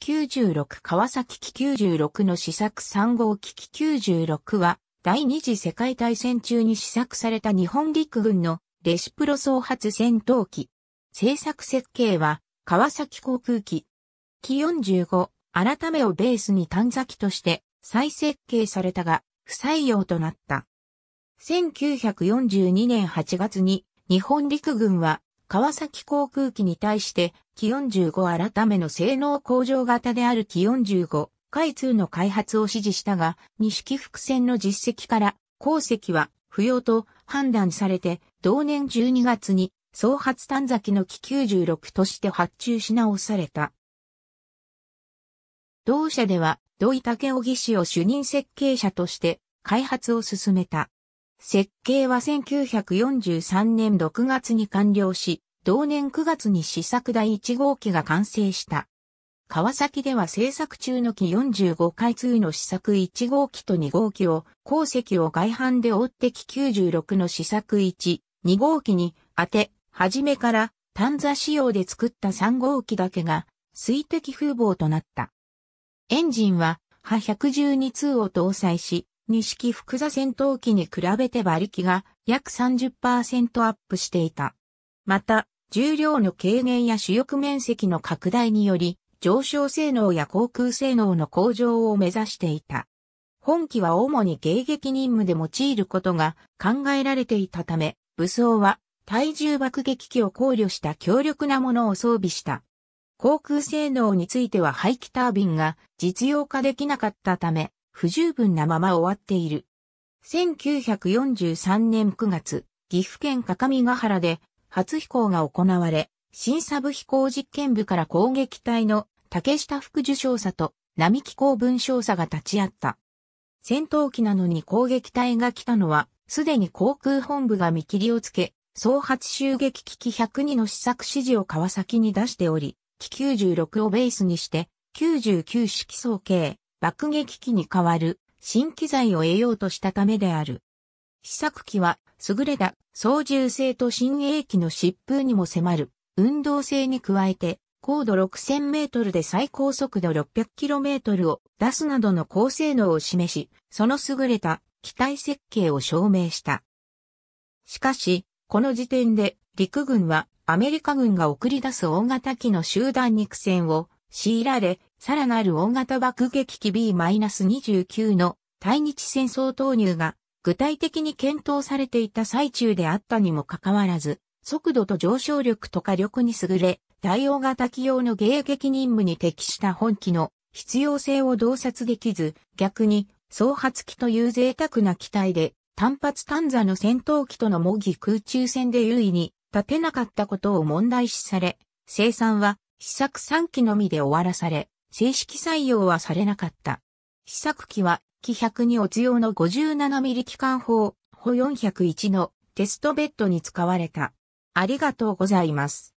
機96川崎機96の試作3号機機96は第二次世界大戦中に試作された日本陸軍のレシプロ総発戦闘機。製作設計は川崎航空機。機45改めをベースに短機として再設計されたが不採用となった。1942年8月に日本陸軍は川崎航空機に対してキ45改めの性能向上型であるキ45回通の開発を指示したが、西伏線の実績から、鉱石は不要と判断されて、同年12月に総発短崎の機96として発注し直された。同社では、土井武雄義氏を主任設計者として開発を進めた。設計は1943年6月に完了し、同年9月に試作第1号機が完成した。川崎では製作中の機45回通の試作1号機と2号機を、鉱石を外反で追って機96の試作1、2号機に当て、初めから単座仕様で作った3号機だけが水滴風防となった。エンジンは、波112通を搭載し、二式複座戦闘機に比べて馬力が約30%アップしていた。また、重量の軽減や主翼面積の拡大により、上昇性能や航空性能の向上を目指していた。本機は主に迎撃任務で用いることが考えられていたため、武装は体重爆撃機を考慮した強力なものを装備した。航空性能については排気タービンが実用化できなかったため、不十分なまま終わっている。1943年9月、岐阜県各務原で初飛行が行われ、新サブ飛行実験部から攻撃隊の竹下副受賞者と並木公文少佐が立ち会った。戦闘機なのに攻撃隊が来たのは、すでに航空本部が見切りをつけ、総発襲撃機器102の試作指示を川崎に出しており、機96をベースにして、99式総計、爆撃機に代わる新機材を得ようとしたためである。試作機は優れた操縦性と新鋭機の疾風にも迫る運動性に加えて高度6000メートルで最高速度600キロメートルを出すなどの高性能を示し、その優れた機体設計を証明した。しかし、この時点で陸軍はアメリカ軍が送り出す大型機の集団に苦戦を強いられ、さらなる大型爆撃機 B-29 の対日戦争投入が具体的に検討されていた最中であったにもかかわらず、速度と上昇力と火力に優れ、対応型機用の迎撃任務に適した本機の必要性を洞察できず、逆に、総発機という贅沢な機体で、単発単座の戦闘機との模擬空中戦で優位に立てなかったことを問題視され、生産は試作3機のみで終わらされ、正式採用はされなかった。試作機は機100におつ用の5 7ミリ機関砲、歩401のテストベッドに使われた。ありがとうございます。